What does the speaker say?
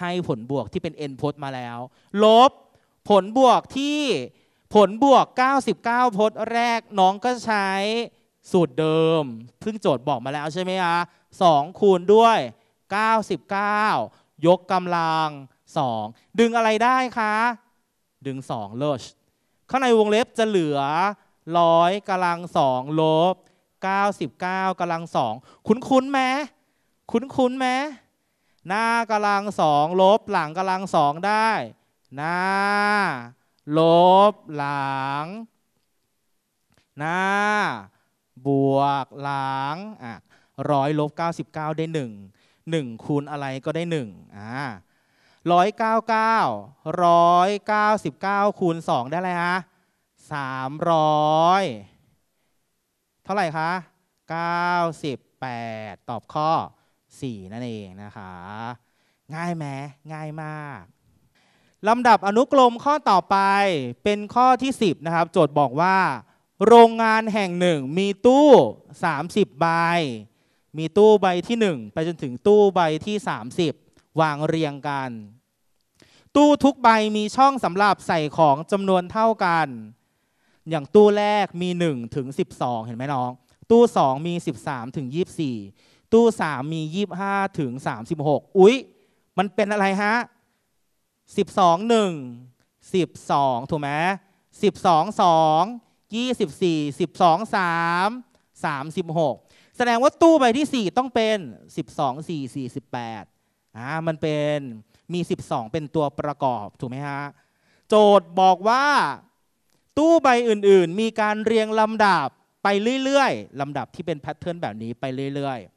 ให้ผลบวกที่เป็น n พจน์มาแล้ว ลบ ผลบวกที่ผลบวก 99 พจน์แรกน้องก็ใช้สูตรเดิมเพิ่งโจทย์บอกมาแล้วใช่ไหมคะ 2 คูณด้วย 99 ยกกำลัง 2 ดึงอะไรได้คะ ดึง 2 เลิศข้างในวงเล็บจะเหลือ 100 กำลัง 2 ลบ 99 กำลัง 2 คุ้นคุ้นไหมคุ้นคุ้นไหมหน้ากำลังสองลบหลังกำลังสองได้หน้าลบหลังหน้าบวกหลังอ่ะร้อยลบ99 ได้ 1 1 คูณอะไรก็ได้1อ่าร้อยเก้าเก้าร้อยเก้าสิบเก้าคูณสองได้อะไรฮะสามร้อยเท่าไหร่คะเก้าสิบแปดตอบข้อสี่นั่นเองนะคะง่ายไหมง่ายมากลำดับอนุกรมข้อต่อไปเป็นข้อที่10นะครับโจทย์บอกว่า โรงงานแห่งหนึ่ง มีตู้ 30ใบมีตู้ใบที่ 1 ไปจนถึงตู้ใบที่ 30 วางเรียงกัน ตู้ทุกใบมีช่องสำหรับใส่ของจำนวนเท่ากัน อย่างตู้แรกมี1ถึง12 เห็นไหมน้องตู้2มี13ถึง24ตู้สามมียี่บห้าถึงสามสิบหกอุ๊ยมันเป็นอะไรฮะสิบสองหนึ่งสิบสองถูกไหมสิบสองสองยี่สิบสี่สิบสองสามสามสิบหกแสดงว่าตู้ใบที่สี่ต้องเป็นสิบสองสี่สี่สิบแปดอ่า มันเป็นมีสิบสองเป็นตัวประกอบ ถูกไหมฮะ โจทย์บอกว่าตู้ใบอื่นๆ มีการเรียงลำดับไปเรื่อยๆลำดับที่เป็นแพทเทิร์นแบบนี้ไปเรื่อยๆ